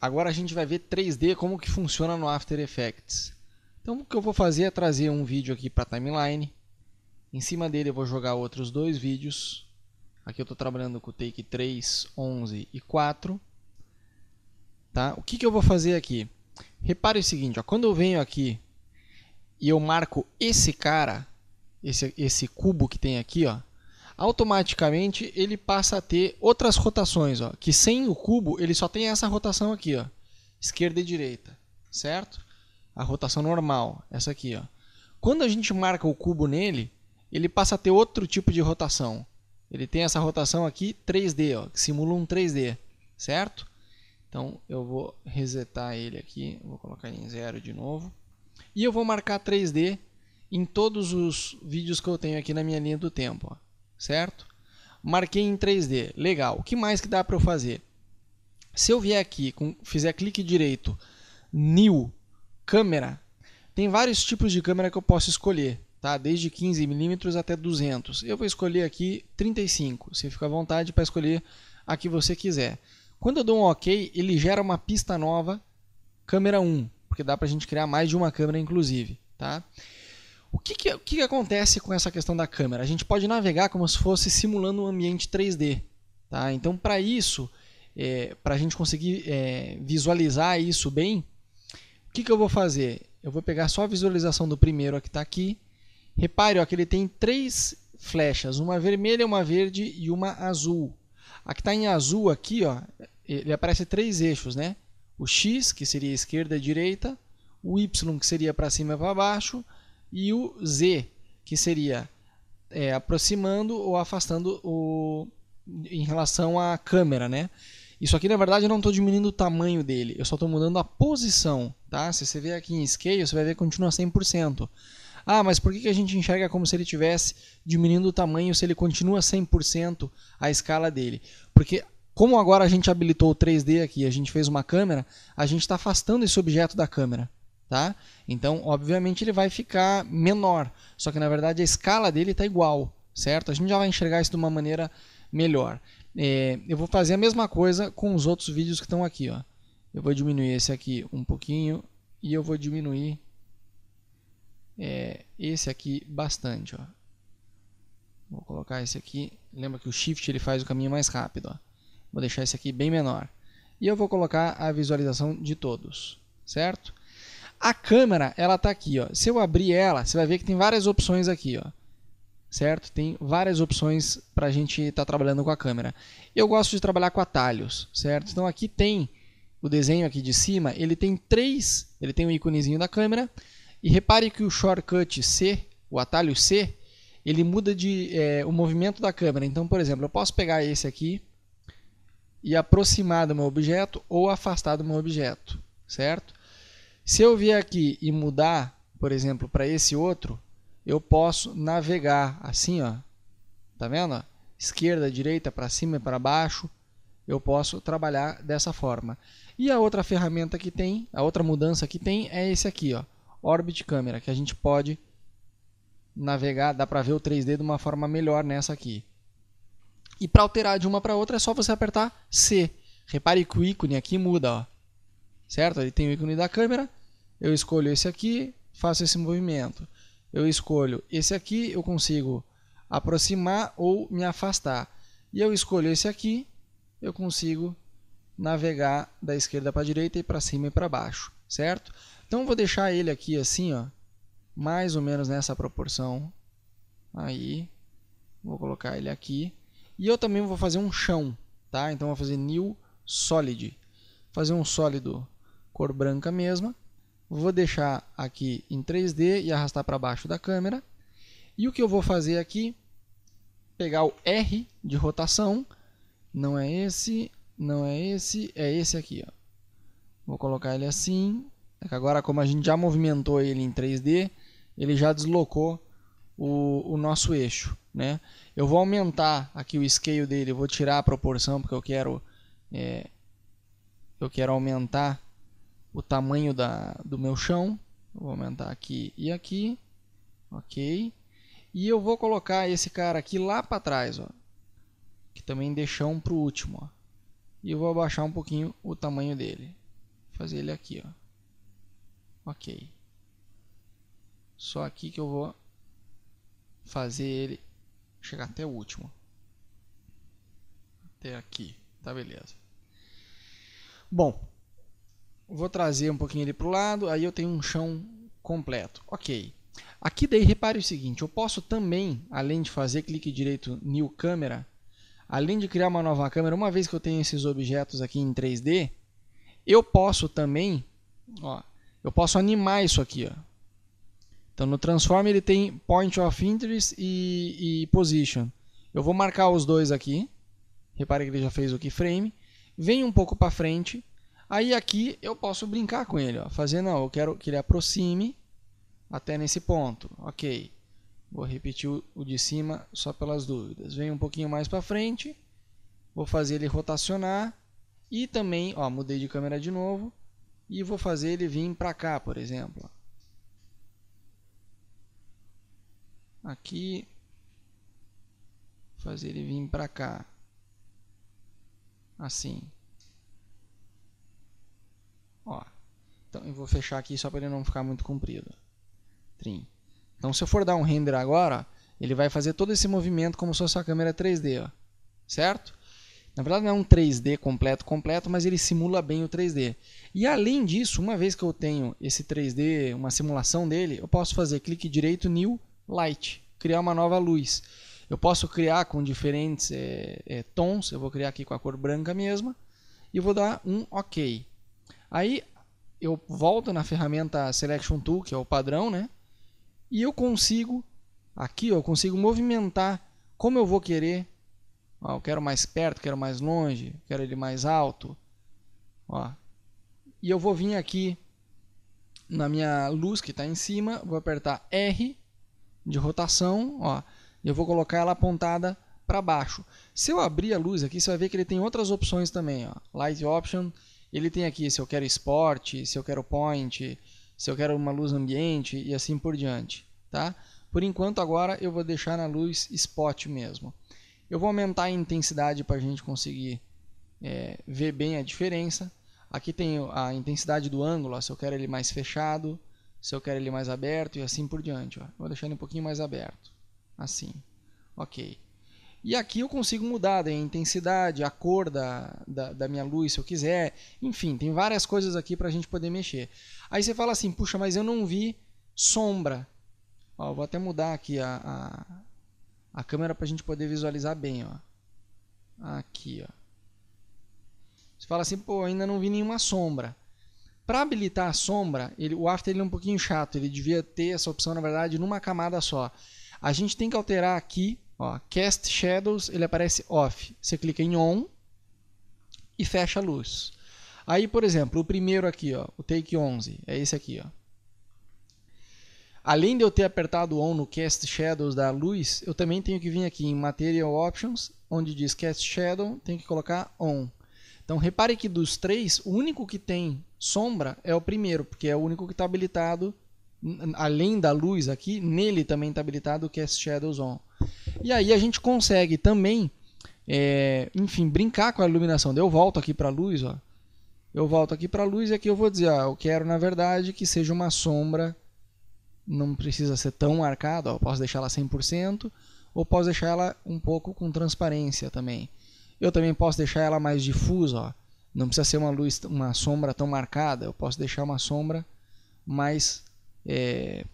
Agora a gente vai ver 3D como que funciona no After Effects. Então o que eu vou fazer é trazer um vídeo aqui para a timeline. Em cima dele eu vou jogar outros dois vídeos. Aqui eu estou trabalhando com o take 3, 11 e 4. Tá? O que, que eu vou fazer aqui? Repare o seguinte, ó, quando eu venho aqui e eu marco esse cara, esse, esse cubo que tem aqui, ó, automaticamente ele passa a ter outras rotações, ó, que sem o cubo ele só tem essa rotação aqui, ó, esquerda e direita, certo? A rotação normal, essa aqui, ó. Quando a gente marca o cubo nele, ele passa a ter outro tipo de rotação. Ele tem essa rotação aqui 3D, ó, que simula um 3D, certo? Então eu vou resetar ele aqui, vou colocar em zero de novo. E eu vou marcar 3D em todos os vídeos que eu tenho aqui na minha linha do tempo. Ó certo? Marquei em 3D, legal. O que mais que dá para eu fazer? Se eu vier aqui, com, fizer clique direito, New, câmera, tem vários tipos de câmera que eu posso escolher, tá? Desde 15mm até 200. Eu vou escolher aqui 35, você fica à vontade para escolher a que você quiser. Quando eu dou um OK, ele gera uma pista nova, câmera 1, porque dá para a gente criar mais de uma câmera inclusive, tá? O que, que, o que, que acontece com essa questão da câmera? A gente pode navegar como se fosse simulando um ambiente 3D. Tá? Então, para isso, é, para a gente conseguir é, visualizar isso bem, o que, que eu vou fazer? Eu vou pegar só a visualização do primeiro que está aqui. Repare ó, que ele tem três flechas, uma vermelha, uma verde e uma azul. A que está em azul aqui, ó, ele aparece três eixos, né? O X, que seria esquerda e direita, o Y, que seria para cima e para baixo, e o Z, que seria é, aproximando ou afastando o, em relação à câmera, né? Isso aqui, na verdade, eu não estou diminuindo o tamanho dele, eu só estou mudando a posição, tá? Se você ver aqui em Scale, você vai ver que continua 100%. Ah, mas por que, que a gente enxerga como se ele tivesse diminuindo o tamanho se ele continua 100% a escala dele? Porque como agora a gente habilitou o 3D aqui, a gente fez uma câmera, a gente está afastando esse objeto da câmera tá? Então, obviamente, ele vai ficar menor, só que na verdade a escala dele está igual, certo? A gente já vai enxergar isso de uma maneira melhor. É, eu vou fazer a mesma coisa com os outros vídeos que estão aqui, ó. Eu vou diminuir esse aqui um pouquinho e eu vou diminuir é, esse aqui bastante, ó. Vou colocar esse aqui. Lembra que o Shift ele faz o caminho mais rápido, ó. Vou deixar esse aqui bem menor. E eu vou colocar a visualização de todos, certo? A câmera, ela está aqui, ó. Se eu abrir ela, você vai ver que tem várias opções aqui, ó. Certo? Tem várias opções para a gente estar tá trabalhando com a câmera. Eu gosto de trabalhar com atalhos, certo? Então aqui tem o desenho aqui de cima, ele tem três, ele tem um íconezinho da câmera. E repare que o shortcut C, o atalho C, ele muda de é, o movimento da câmera. Então, por exemplo, eu posso pegar esse aqui e aproximar do meu objeto ou afastar do meu objeto, certo? Se eu vier aqui e mudar, por exemplo, para esse outro, eu posso navegar assim, ó. Tá vendo? Ó? Esquerda, direita, para cima e para baixo. Eu posso trabalhar dessa forma. E a outra ferramenta que tem, a outra mudança que tem é esse aqui, ó, Orbit Camera, que a gente pode navegar, dá para ver o 3D de uma forma melhor nessa aqui. E para alterar de uma para outra é só você apertar C. Repare que o ícone aqui muda, ó. Certo? Ele tem o ícone da câmera eu escolho esse aqui, faço esse movimento. Eu escolho esse aqui, eu consigo aproximar ou me afastar. E eu escolho esse aqui, eu consigo navegar da esquerda para a direita e para cima e para baixo, certo? Então vou deixar ele aqui assim, ó, mais ou menos nessa proporção. Aí, vou colocar ele aqui. E eu também vou fazer um chão, tá? Então vou fazer new solid. Fazer um sólido cor branca mesma vou deixar aqui em 3D e arrastar para baixo da câmera. E o que eu vou fazer aqui, pegar o R de rotação, não é esse, não é esse, é esse aqui. Ó. Vou colocar ele assim, é agora como a gente já movimentou ele em 3D, ele já deslocou o, o nosso eixo. Né? Eu vou aumentar aqui o scale dele, vou tirar a proporção porque eu quero, é, eu quero aumentar o tamanho da, do meu chão. Vou aumentar aqui e aqui. Ok. E eu vou colocar esse cara aqui lá para trás, ó. Que também deixamos para o último, ó. E eu vou abaixar um pouquinho o tamanho dele. Vou fazer ele aqui, ó. Ok. Só aqui que eu vou fazer ele chegar até o último. Até aqui. Tá beleza. Bom, vou trazer um pouquinho ele para o lado, aí eu tenho um chão completo. Ok. Aqui daí repare o seguinte, eu posso também, além de fazer clique direito New Camera, além de criar uma nova câmera, uma vez que eu tenho esses objetos aqui em 3D, eu posso também, ó, eu posso animar isso aqui. Ó. Então no Transform ele tem Point of Interest e, e Position. Eu vou marcar os dois aqui, repare que ele já fez o keyframe, venho um pouco para frente Aí aqui eu posso brincar com ele, ó, fazer não, eu quero que ele aproxime até nesse ponto, ok. Vou repetir o, de cima só pelas dúvidas. Venho um pouquinho mais para frente, vou fazer ele rotacionar e também, ó, mudei de câmera de novo e vou fazer ele vir para cá, por exemplo. Aqui, fazer ele vir para cá, assim. Ó, então eu vou fechar aqui só para ele não ficar muito comprido. Trim. Então se eu for dar um render agora, ele vai fazer todo esse movimento como se fosse uma câmera 3D, ó. certo? Na verdade não é um 3D completo, completo, mas ele simula bem o 3D. E além disso, uma vez que eu tenho esse 3D, uma simulação dele, eu posso fazer clique direito, New, Light, criar uma nova luz. Eu posso criar com diferentes é, é, tons, eu vou criar aqui com a cor branca mesma, e vou dar um OK. Aí eu volto na ferramenta Selection Tool, que é o padrão, né? E eu consigo, aqui eu consigo movimentar como eu vou querer. Ó, eu quero mais perto, quero mais longe, quero ele mais alto. Ó. E eu vou vir aqui na minha luz que está em cima, vou apertar R de rotação, ó, e eu vou colocar ela apontada para baixo. Se eu abrir a luz aqui, você vai ver que ele tem outras opções também, ó, Light Option, ele tem aqui se eu quero esporte, se eu quero point, se eu quero uma luz ambiente e assim por diante, tá? Por enquanto agora eu vou deixar na luz spot mesmo. Eu vou aumentar a intensidade para a gente conseguir é, ver bem a diferença. Aqui tem a intensidade do ângulo, ó, se eu quero ele mais fechado, se eu quero ele mais aberto e assim por diante. Ó. Vou deixar ele um pouquinho mais aberto, assim. Ok. E aqui eu consigo mudar né, a intensidade, a cor da, da, da minha luz, se eu quiser. Enfim, tem várias coisas aqui para a gente poder mexer. Aí você fala assim, puxa, mas eu não vi sombra. Ó, vou até mudar aqui a, a, a câmera para a gente poder visualizar bem. Ó. Aqui, ó. Você fala assim, pô, ainda não vi nenhuma sombra. Para habilitar a sombra, ele, o After ele é um pouquinho chato. Ele devia ter essa opção, na verdade, numa camada só. A gente tem que alterar aqui Ó, Cast Shadows, ele aparece off. Você clica em on e fecha a luz. Aí, por exemplo, o primeiro aqui, ó, o Take 11, é esse aqui. Ó. Além de eu ter apertado on no Cast Shadows da luz, eu também tenho que vir aqui em Material Options, onde diz Cast Shadow, tenho que colocar on. Então repare que dos três, o único que tem sombra é o primeiro, porque é o único que está habilitado além da luz aqui, nele também está habilitado o Cast é Shadows On. E aí a gente consegue também, é, enfim, brincar com a iluminação. Eu volto aqui para a luz, ó. Eu volto aqui para a luz e aqui eu vou dizer, ó, eu quero na verdade que seja uma sombra, não precisa ser tão marcada, eu posso deixar ela 100%, ou posso deixar ela um pouco com transparência também. Eu também posso deixar ela mais difusa, ó. não precisa ser uma luz, uma sombra tão marcada, eu posso deixar uma sombra mais é,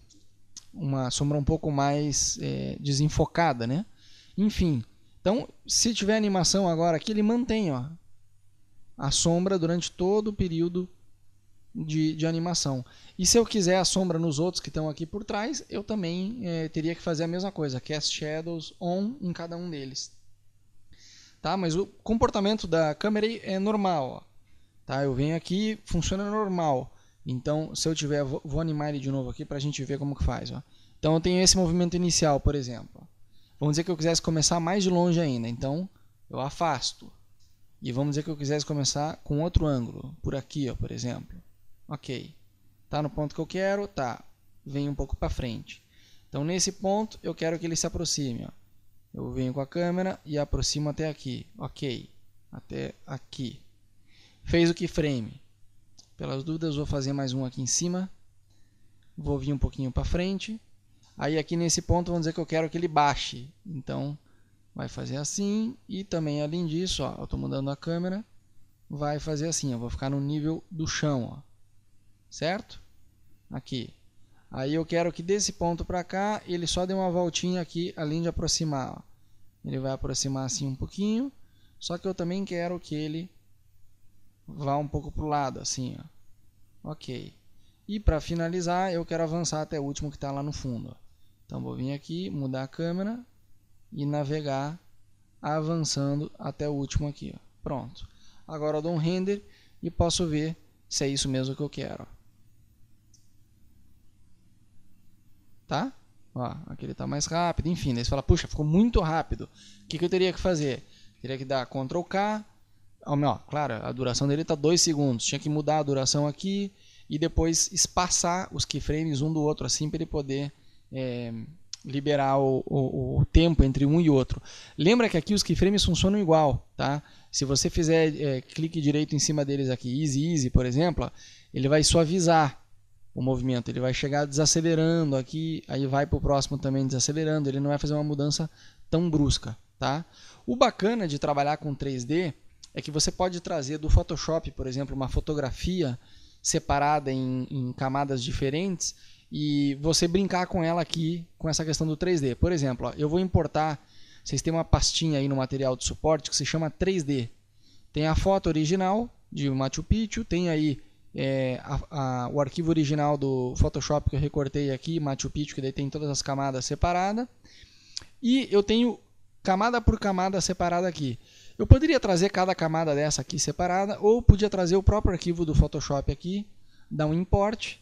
uma sombra um pouco mais é, desenfocada, né? Enfim, então se tiver animação agora aqui, ele mantém ó, a sombra durante todo o período de, de animação. E se eu quiser a sombra nos outros que estão aqui por trás, eu também é, teria que fazer a mesma coisa, Cast Shadows On em cada um deles. Tá? Mas o comportamento da câmera é normal. Ó. Tá? Eu venho aqui, funciona normal. Então, se eu tiver, vou animar ele de novo aqui para a gente ver como que faz. Ó. Então, eu tenho esse movimento inicial, por exemplo. Vamos dizer que eu quisesse começar mais de longe ainda, então eu afasto. E vamos dizer que eu quisesse começar com outro ângulo, por aqui, ó, por exemplo. Ok, tá no ponto que eu quero, tá. Vem um pouco para frente. Então, nesse ponto, eu quero que ele se aproxime. Ó. Eu venho com a câmera e aproximo até aqui. Ok, até aqui. Fez o keyframe pelas dúvidas, vou fazer mais um aqui em cima. Vou vir um pouquinho para frente. Aí aqui nesse ponto vamos dizer que eu quero que ele baixe. Então vai fazer assim e também além disso, ó, eu estou mudando a câmera, vai fazer assim, eu vou ficar no nível do chão, ó. certo? Aqui. Aí eu quero que desse ponto para cá ele só dê uma voltinha aqui, além de aproximar. Ó. Ele vai aproximar assim um pouquinho, só que eu também quero que ele vá um pouco para o lado, assim. Ó. Ok. E para finalizar, eu quero avançar até o último que está lá no fundo. Então vou vir aqui, mudar a câmera e navegar avançando até o último aqui. Ó. Pronto. Agora eu dou um render e posso ver se é isso mesmo que eu quero. Tá? Ó, aqui ele está mais rápido, enfim. Daí né? você fala, puxa, ficou muito rápido. O que, que eu teria que fazer? Teria que dar Ctrl K, Ó, claro, a duração dele está 2 segundos. Tinha que mudar a duração aqui e depois espaçar os keyframes um do outro assim para ele poder é, liberar o, o, o, tempo entre um e outro. Lembra que aqui os keyframes funcionam igual, tá? Se você fizer é, clique direito em cima deles aqui, easy, easy, por exemplo, ele vai suavizar o movimento, ele vai chegar desacelerando aqui, aí vai para o próximo também desacelerando, ele não vai fazer uma mudança tão brusca, tá? O bacana de trabalhar com 3D é que você pode trazer do Photoshop, por exemplo, uma fotografia separada em, em camadas diferentes e você brincar com ela aqui com essa questão do 3D. Por exemplo, ó, eu vou importar, vocês têm uma pastinha aí no material de suporte que se chama 3D. Tem a foto original de Machu Picchu, tem aí é, a, a, o arquivo original do Photoshop que eu recortei aqui, Machu Picchu, que daí tem todas as camadas separadas. E eu tenho camada por camada separada aqui. Eu poderia trazer cada camada dessa aqui separada, ou podia trazer o próprio arquivo do Photoshop aqui, dar um import.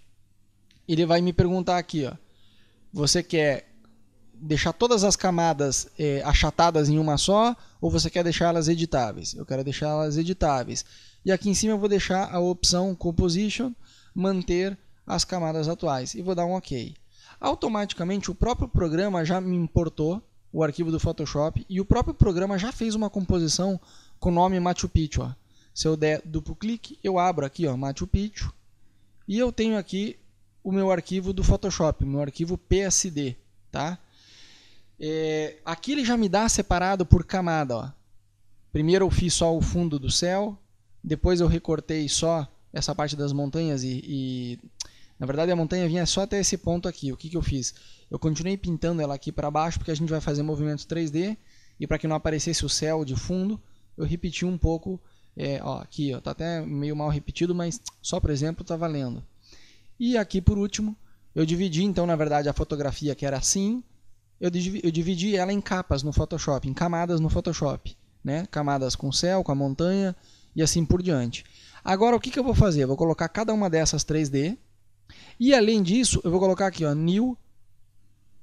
Ele vai me perguntar aqui, ó, você quer deixar todas as camadas é, achatadas em uma só, ou você quer deixá-las editáveis? Eu quero deixá-las editáveis. E aqui em cima eu vou deixar a opção Composition, manter as camadas atuais, e vou dar um OK. Automaticamente o próprio programa já me importou o arquivo do Photoshop e o próprio programa já fez uma composição com o nome Machu Picchu. Ó. Se eu der duplo clique, eu abro aqui ó, Machu Picchu e eu tenho aqui o meu arquivo do Photoshop, meu arquivo PSD. Tá? É, aqui ele já me dá separado por camada. Ó. Primeiro eu fiz só o fundo do céu, depois eu recortei só essa parte das montanhas e, e na verdade a montanha vinha só até esse ponto aqui. O que, que eu fiz? Eu continuei pintando ela aqui para baixo porque a gente vai fazer movimentos 3D e para que não aparecesse o céu de fundo, eu repeti um pouco, é, ó, aqui, ó, tá até meio mal repetido, mas só por exemplo está valendo. E aqui por último, eu dividi então na verdade a fotografia que era assim, eu dividi, eu dividi ela em capas no Photoshop, em camadas no Photoshop, né? Camadas com o céu, com a montanha e assim por diante. Agora o que, que eu vou fazer? Eu vou colocar cada uma dessas 3D e além disso eu vou colocar aqui, ó, New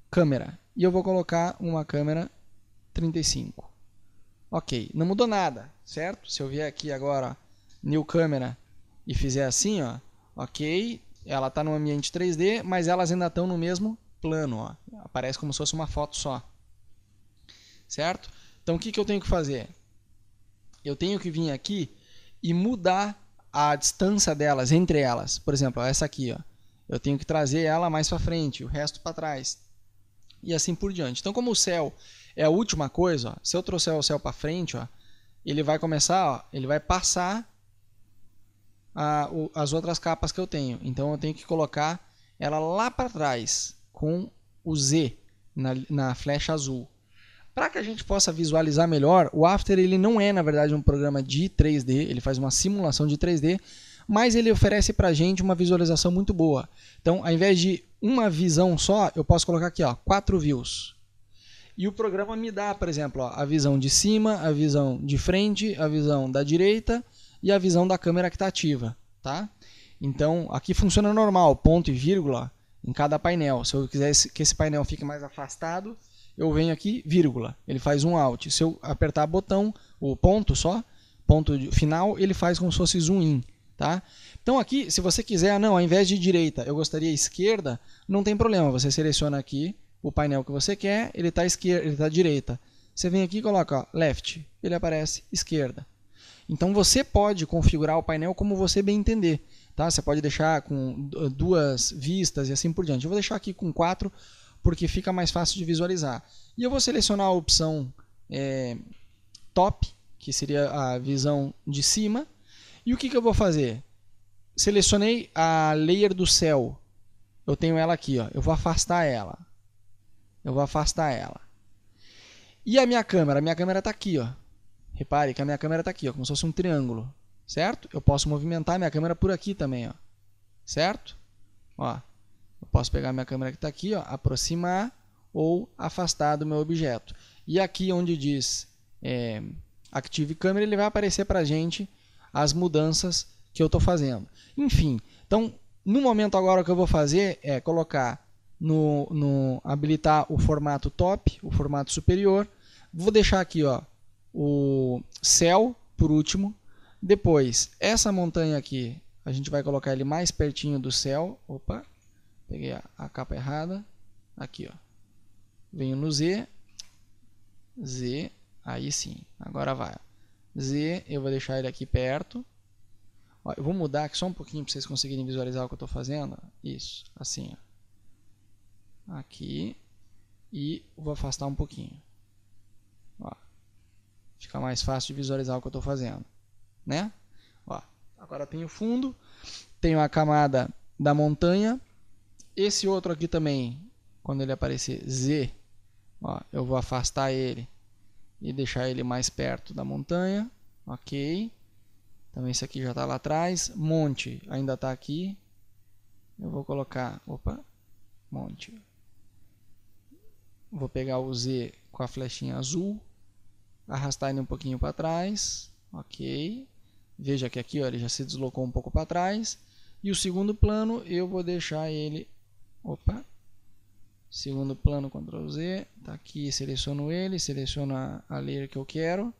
câmera. E eu vou colocar uma câmera 35. Ok, não mudou nada, certo? Se eu vier aqui agora, New Câmera, e fizer assim, ó, ok, ela está no ambiente 3D, mas elas ainda estão no mesmo plano, ó. aparece como se fosse uma foto só, certo? Então o que, que eu tenho que fazer? Eu tenho que vir aqui e mudar a distância delas, entre elas. Por exemplo, essa aqui, ó. eu tenho que trazer ela mais para frente, o resto para trás e assim por diante. Então, como o céu é a última coisa, ó, se eu trouxer o céu para frente, ó, ele vai começar, ó, ele vai passar a, o, as outras capas que eu tenho. Então, eu tenho que colocar ela lá para trás com o Z na, na flecha azul. Para que a gente possa visualizar melhor, o After ele não é, na verdade, um programa de 3D, ele faz uma simulação de 3D, mas ele oferece para a gente uma visualização muito boa. Então, ao invés de uma visão só, eu posso colocar aqui, ó, quatro views. E o programa me dá, por exemplo, ó, a visão de cima, a visão de frente, a visão da direita e a visão da câmera que está ativa, tá? Então, aqui funciona normal, ponto e vírgula em cada painel. Se eu quiser que esse painel fique mais afastado, eu venho aqui, vírgula, ele faz um out. Se eu apertar botão, o ponto só, ponto final, ele faz como se fosse zoom in. Tá? Então aqui, se você quiser, ah, não, ao invés de direita, eu gostaria esquerda, não tem problema. Você seleciona aqui o painel que você quer, ele está esquerda, ele está direita. Você vem aqui e coloca ó, left, ele aparece esquerda. Então você pode configurar o painel como você bem entender. Tá? Você pode deixar com duas vistas e assim por diante. Eu vou deixar aqui com quatro, porque fica mais fácil de visualizar. E eu vou selecionar a opção é, top, que seria a visão de cima e o que, que eu vou fazer? Selecionei a layer do céu. Eu tenho ela aqui, ó. Eu vou afastar ela. Eu vou afastar ela. E a minha câmera? A minha câmera está aqui, ó. Repare que a minha câmera está aqui, ó, como se fosse um triângulo, certo? Eu posso movimentar a minha câmera por aqui também, ó. Certo? Ó, eu posso pegar a minha câmera que está aqui, ó, aproximar ou afastar do meu objeto. E aqui onde diz é, Active Câmera, ele vai aparecer para a gente as mudanças que eu estou fazendo. Enfim, então no momento agora o que eu vou fazer é colocar no, no habilitar o formato top, o formato superior. Vou deixar aqui ó, o céu por último. Depois, essa montanha aqui, a gente vai colocar ele mais pertinho do céu. Opa, peguei a, a capa errada. Aqui, ó. Venho no Z. Z, aí sim, agora vai. Z, eu vou deixar ele aqui perto. Ó, eu vou mudar aqui só um pouquinho para vocês conseguirem visualizar o que eu estou fazendo. Isso, assim. Ó. Aqui. E vou afastar um pouquinho. Ó. Fica mais fácil de visualizar o que eu estou fazendo. Né? Ó, agora tem o fundo, tenho a camada da montanha. Esse outro aqui também, quando ele aparecer Z, ó, eu vou afastar ele e deixar ele mais perto da montanha. Ok. Também esse aqui já está lá atrás. Monte ainda está aqui. Eu vou colocar... Opa! Monte. Vou pegar o Z com a flechinha azul. Arrastar ele um pouquinho para trás. Ok. Veja que aqui ó, ele já se deslocou um pouco para trás. E o segundo plano eu vou deixar ele... Opa! segundo plano, Ctrl Z, tá aqui, seleciono ele, seleciono a, a layer que eu quero,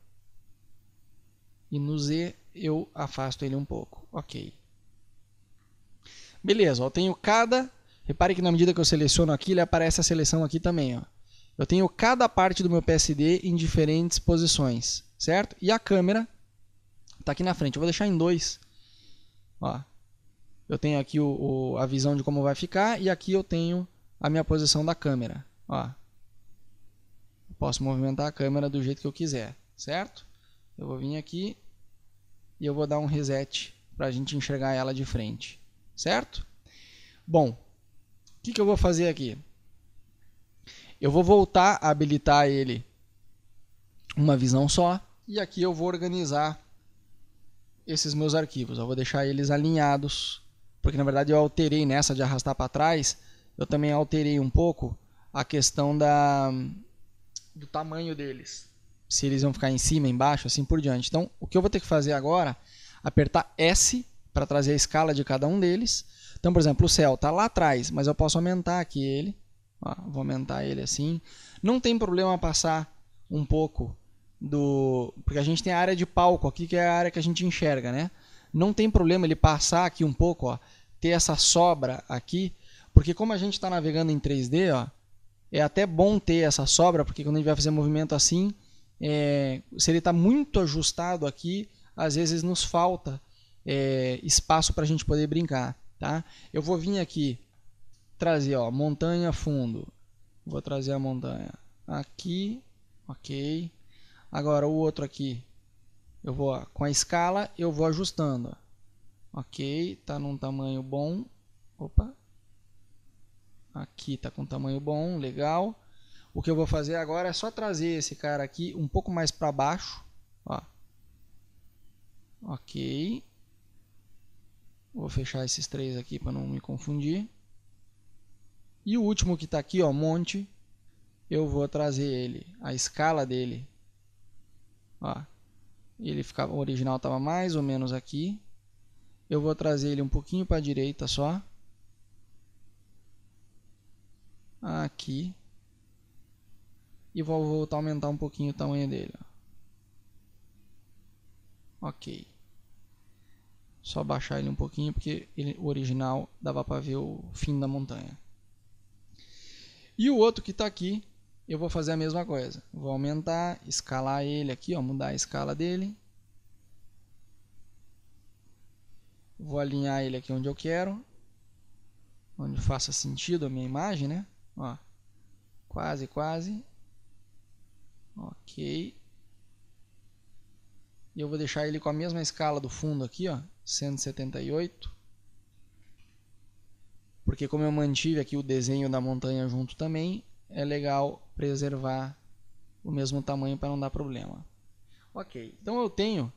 e no Z eu afasto ele um pouco, ok. Beleza, ó, eu tenho cada, repare que na medida que eu seleciono aqui, ele aparece a seleção aqui também, ó. Eu tenho cada parte do meu PSD em diferentes posições, certo? E a câmera está aqui na frente, eu vou deixar em dois, ó. Eu tenho aqui o, o, a visão de como vai ficar e aqui eu tenho a minha posição da câmera. Ó, posso movimentar a câmera do jeito que eu quiser, certo? Eu vou vir aqui e eu vou dar um reset para a gente enxergar ela de frente, certo? Bom, o que, que eu vou fazer aqui? Eu vou voltar a habilitar ele uma visão só e aqui eu vou organizar esses meus arquivos. Eu vou deixar eles alinhados, porque na verdade eu alterei nessa de arrastar para trás eu também alterei um pouco a questão da, do tamanho deles. Se eles vão ficar em cima, embaixo, assim por diante. Então, o que eu vou ter que fazer agora, apertar S para trazer a escala de cada um deles. Então, por exemplo, o céu está lá atrás, mas eu posso aumentar aqui ele. Ó, vou aumentar ele assim. Não tem problema passar um pouco do... Porque a gente tem a área de palco aqui, que é a área que a gente enxerga, né? Não tem problema ele passar aqui um pouco, ó, ter essa sobra aqui, porque como a gente está navegando em 3D, ó, é até bom ter essa sobra, porque quando a gente vai fazer movimento assim, é, se ele está muito ajustado aqui, às vezes nos falta é, espaço para a gente poder brincar. Tá? Eu vou vir aqui, trazer ó, montanha fundo, vou trazer a montanha aqui, ok. Agora o outro aqui, eu vou ó, com a escala, eu vou ajustando, ok, está num tamanho bom, opa, Aqui está com tamanho bom, legal. O que eu vou fazer agora é só trazer esse cara aqui um pouco mais para baixo. Ó. Ok. Vou fechar esses três aqui para não me confundir. E o último que está aqui, ó, monte, eu vou trazer ele, a escala dele. Ó, ele ficava, o original estava mais ou menos aqui. Eu vou trazer ele um pouquinho para a direita só. aqui e vou voltar a aumentar um pouquinho o tamanho dele. Ok. Só baixar ele um pouquinho porque ele, o original dava para ver o fim da montanha. E o outro que está aqui, eu vou fazer a mesma coisa. Vou aumentar, escalar ele aqui, ó, mudar a escala dele. Vou alinhar ele aqui onde eu quero, onde faça sentido a minha imagem, né? Ó, quase, quase. Ok. E eu vou deixar ele com a mesma escala do fundo aqui, ó, 178. Porque como eu mantive aqui o desenho da montanha junto também, é legal preservar o mesmo tamanho para não dar problema. Ok, então eu tenho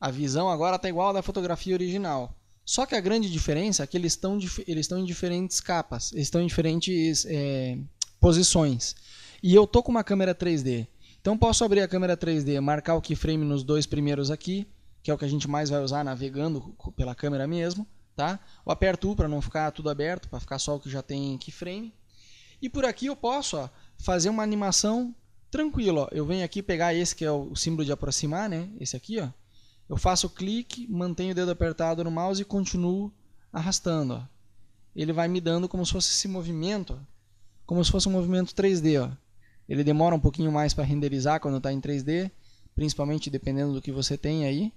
a visão agora está igual à da fotografia original. Só que a grande diferença é que eles estão eles estão em diferentes capas, eles estão em diferentes é, posições. E eu tô com uma câmera 3D. Então posso abrir a câmera 3D, marcar o keyframe nos dois primeiros aqui, que é o que a gente mais vai usar navegando pela câmera mesmo, tá? Eu aperto U para não ficar tudo aberto, para ficar só o que já tem keyframe. E por aqui eu posso ó, fazer uma animação tranquila. Eu venho aqui pegar esse que é o símbolo de aproximar, né? Esse aqui, ó eu faço o clique, mantenho o dedo apertado no mouse e continuo arrastando. Ó. Ele vai me dando como se fosse esse movimento, ó. como se fosse um movimento 3D. Ó. Ele demora um pouquinho mais para renderizar quando está em 3D, principalmente dependendo do que você tem aí.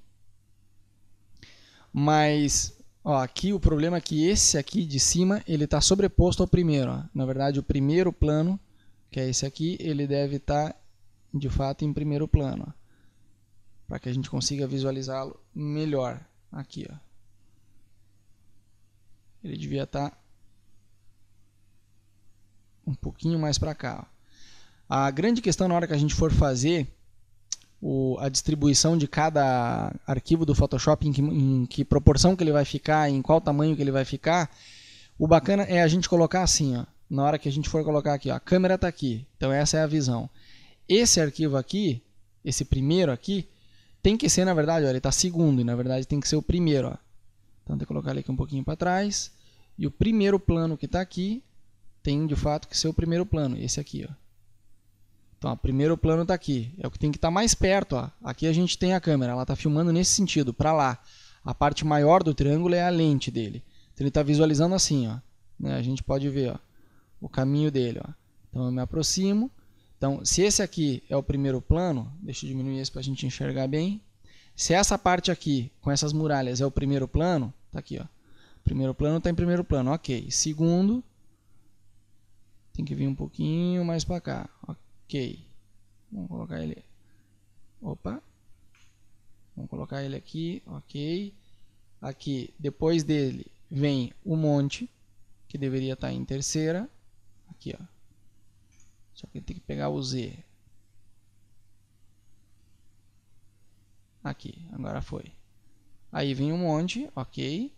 Mas ó, aqui o problema é que esse aqui de cima ele está sobreposto ao primeiro. Ó. Na verdade, o primeiro plano, que é esse aqui, ele deve estar tá, de fato em primeiro plano. Ó para que a gente consiga visualizá-lo melhor aqui, ó. Ele devia estar tá um pouquinho mais para cá. Ó. A grande questão na hora que a gente for fazer o, a distribuição de cada arquivo do Photoshop, em que, em que, proporção que ele vai ficar, em qual tamanho que ele vai ficar, o bacana é a gente colocar assim, ó, na hora que a gente for colocar aqui, ó, a câmera está aqui, então essa é a visão. Esse arquivo aqui, esse primeiro aqui, tem que ser, na verdade, olha, ele está segundo, e na verdade tem que ser o primeiro. Ó. Então tem que colocar ele aqui um pouquinho para trás. E o primeiro plano que está aqui tem de fato que ser o primeiro plano, esse aqui. Ó. Então, o primeiro plano está aqui, é o que tem que estar tá mais perto. Ó. Aqui a gente tem a câmera, ela está filmando nesse sentido, para lá. A parte maior do triângulo é a lente dele. Então, ele está visualizando assim, ó. Né? a gente pode ver ó, o caminho dele. Ó. Então eu me aproximo, então, se esse aqui é o primeiro plano, deixa eu diminuir esse para a gente enxergar bem. Se essa parte aqui, com essas muralhas, é o primeiro plano, tá aqui, ó. Primeiro plano está em primeiro plano, ok. Segundo, tem que vir um pouquinho mais para cá, ok. Vamos colocar ele, opa. Vamos colocar ele aqui, ok. Aqui, depois dele, vem o monte, que deveria estar tá em terceira, aqui, ó só que tem que pegar o Z. Aqui, agora foi. Aí vem um monte, ok.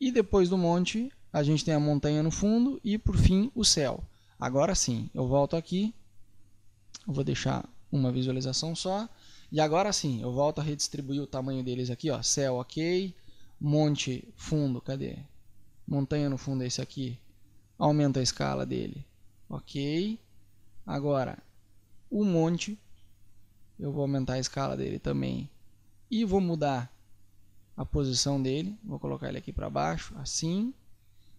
E depois do monte, a gente tem a montanha no fundo e por fim o céu. Agora sim, eu volto aqui. Eu vou deixar uma visualização só. E agora sim, eu volto a redistribuir o tamanho deles aqui, ó. Céu, ok. Monte, fundo, cadê? Montanha no fundo é esse aqui. Aumenta a escala dele, ok. Agora, o monte, eu vou aumentar a escala dele também e vou mudar a posição dele. Vou colocar ele aqui para baixo, assim.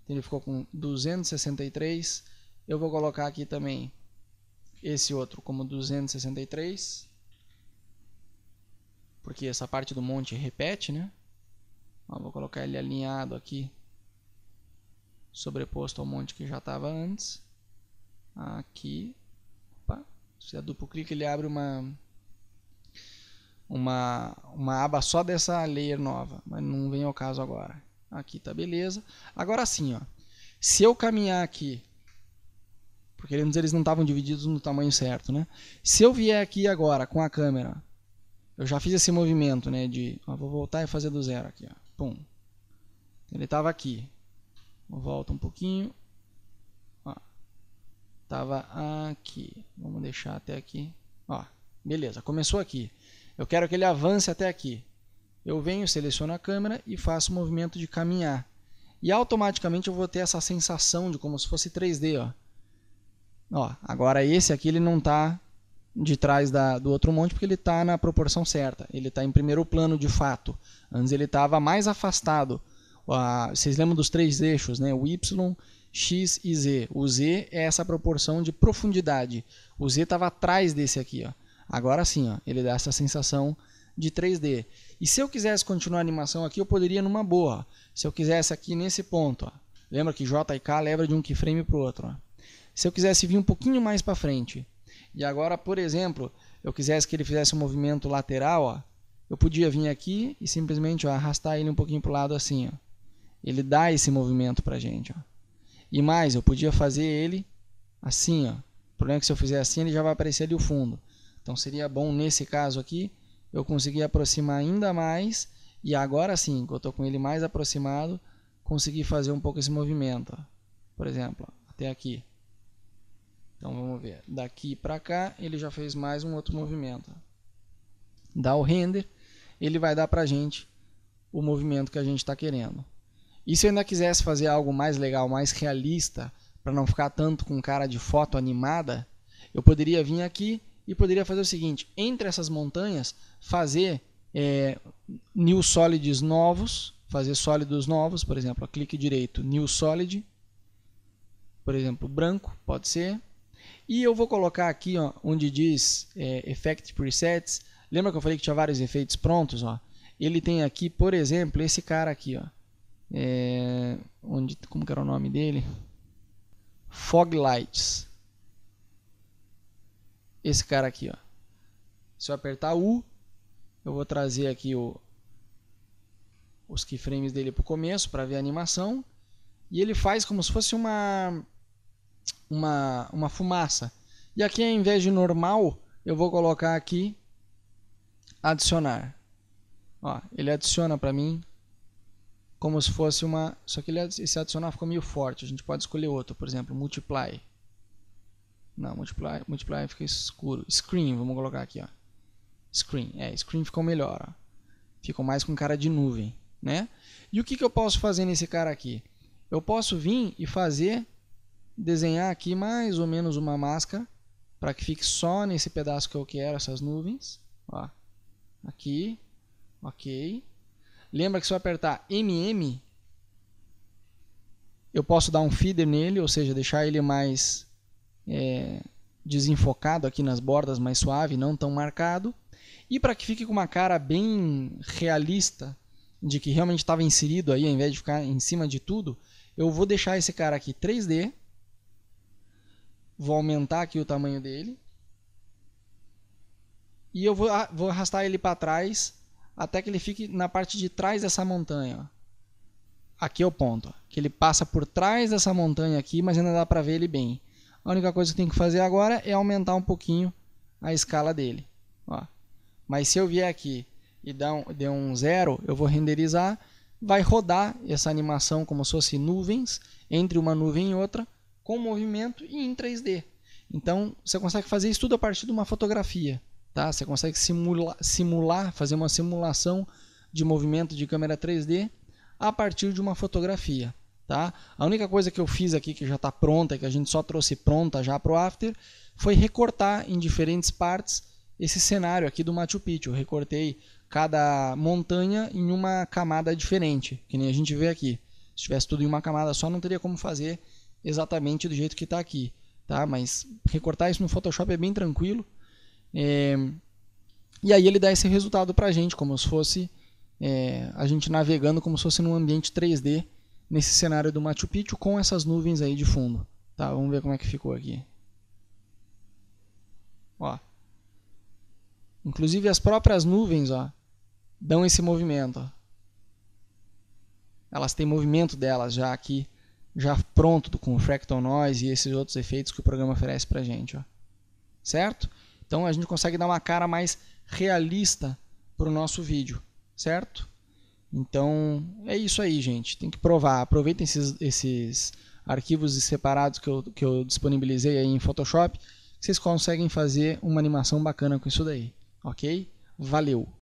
Então, ele ficou com 263. Eu vou colocar aqui também esse outro como 263. Porque essa parte do monte repete, né? Ó, vou colocar ele alinhado aqui, sobreposto ao monte que já estava antes. Aqui se é duplo clique, ele abre uma uma uma aba só dessa layer nova, mas não vem ao caso agora. Aqui tá beleza. Agora sim, ó. Se eu caminhar aqui, porque eles não estavam divididos no tamanho certo, né? Se eu vier aqui agora com a câmera, eu já fiz esse movimento, né, de, ó, vou voltar e fazer do zero aqui, ó. Pum. Ele estava aqui. Volta um pouquinho estava aqui. Vamos deixar até aqui. Ó, beleza, começou aqui. Eu quero que ele avance até aqui. Eu venho, seleciono a câmera e faço o movimento de caminhar. E automaticamente eu vou ter essa sensação de como se fosse 3D, ó. Ó, agora esse aqui ele não está de trás da, do outro monte porque ele está na proporção certa. Ele está em primeiro plano de fato. Antes ele estava mais afastado. Ah, vocês lembram dos três eixos, né? O Y X e Z. O Z é essa proporção de profundidade. O Z estava atrás desse aqui. Ó. Agora sim, ó, ele dá essa sensação de 3D. E se eu quisesse continuar a animação aqui, eu poderia numa boa. Se eu quisesse aqui nesse ponto. Ó. Lembra que J e K leva de um keyframe para o outro. Ó. Se eu quisesse vir um pouquinho mais para frente. E agora, por exemplo, eu quisesse que ele fizesse um movimento lateral, ó, eu podia vir aqui e simplesmente ó, arrastar ele um pouquinho para o lado assim. Ó. Ele dá esse movimento para a gente. Ó. E mais, eu podia fazer ele assim, ó. O problema é que se eu fizer assim, ele já vai aparecer ali o fundo. Então seria bom nesse caso aqui, eu conseguir aproximar ainda mais e agora sim, que eu estou com ele mais aproximado, conseguir fazer um pouco esse movimento, ó. Por exemplo, ó, até aqui. Então vamos ver, daqui para cá ele já fez mais um outro movimento. Dá o render, ele vai dar para gente o movimento que a gente está querendo. E se eu ainda quisesse fazer algo mais legal, mais realista, para não ficar tanto com cara de foto animada, eu poderia vir aqui e poderia fazer o seguinte: entre essas montanhas, fazer é, new solids novos, fazer sólidos novos, por exemplo, clique direito, new solid, por exemplo, branco, pode ser. E eu vou colocar aqui ó, onde diz é, Effect Presets. Lembra que eu falei que tinha vários efeitos prontos? Ó? Ele tem aqui, por exemplo, esse cara aqui. Ó. É, onde, como era o nome dele? Fog Lights. Esse cara aqui, ó. Se eu apertar U, eu vou trazer aqui o, os keyframes dele para o começo para ver a animação. E ele faz como se fosse uma, uma, uma fumaça. E aqui, ao invés de normal, eu vou colocar aqui adicionar. Ó, ele adiciona para mim como se fosse uma. Só que ele, é, esse adicional ficou meio forte. A gente pode escolher outro, por exemplo, multiply. Não, multiply, multiply fica escuro. Screen, vamos colocar aqui, ó. Screen, é, screen ficou melhor, ó. Ficou mais com cara de nuvem, né? E o que, que eu posso fazer nesse cara aqui? Eu posso vir e fazer, desenhar aqui mais ou menos uma máscara para que fique só nesse pedaço que eu quero essas nuvens, ó. Aqui, ok Lembra que se eu apertar MM, eu posso dar um feeder nele, ou seja, deixar ele mais é, desenfocado aqui nas bordas, mais suave, não tão marcado. E para que fique com uma cara bem realista, de que realmente estava inserido aí, ao invés de ficar em cima de tudo, eu vou deixar esse cara aqui 3D, vou aumentar aqui o tamanho dele, e eu vou, vou arrastar ele para trás até que ele fique na parte de trás dessa montanha. Aqui é o ponto, que ele passa por trás dessa montanha aqui, mas ainda dá para ver ele bem. A única coisa que tem que fazer agora é aumentar um pouquinho a escala dele. Ó. Mas se eu vier aqui e der um, der um zero, eu vou renderizar, vai rodar essa animação como se fosse nuvens, entre uma nuvem e outra, com movimento e em 3D. Então você consegue fazer isso tudo a partir de uma fotografia. Tá? Você consegue simular, simular, fazer uma simulação de movimento de câmera 3D a partir de uma fotografia. Tá? A única coisa que eu fiz aqui que já está pronta, que a gente só trouxe pronta já para o After, foi recortar em diferentes partes esse cenário aqui do Machu Picchu. Eu recortei cada montanha em uma camada diferente, que nem a gente vê aqui. Se tivesse tudo em uma camada só, não teria como fazer exatamente do jeito que está aqui. Tá? Mas recortar isso no Photoshop é bem tranquilo. É, e aí ele dá esse resultado para a gente, como se fosse é, a gente navegando como se fosse num ambiente 3D nesse cenário do Machu Picchu com essas nuvens aí de fundo. Tá, vamos ver como é que ficou aqui. Ó. Inclusive as próprias nuvens, ó, dão esse movimento. Ó. Elas têm movimento delas já aqui, já pronto com o fractal noise e esses outros efeitos que o programa oferece pra gente, ó. Certo? Então a gente consegue dar uma cara mais realista para o nosso vídeo, certo? Então é isso aí, gente. Tem que provar. Aproveitem esses, esses arquivos separados que eu, que eu disponibilizei aí em Photoshop. Vocês conseguem fazer uma animação bacana com isso daí, ok? Valeu!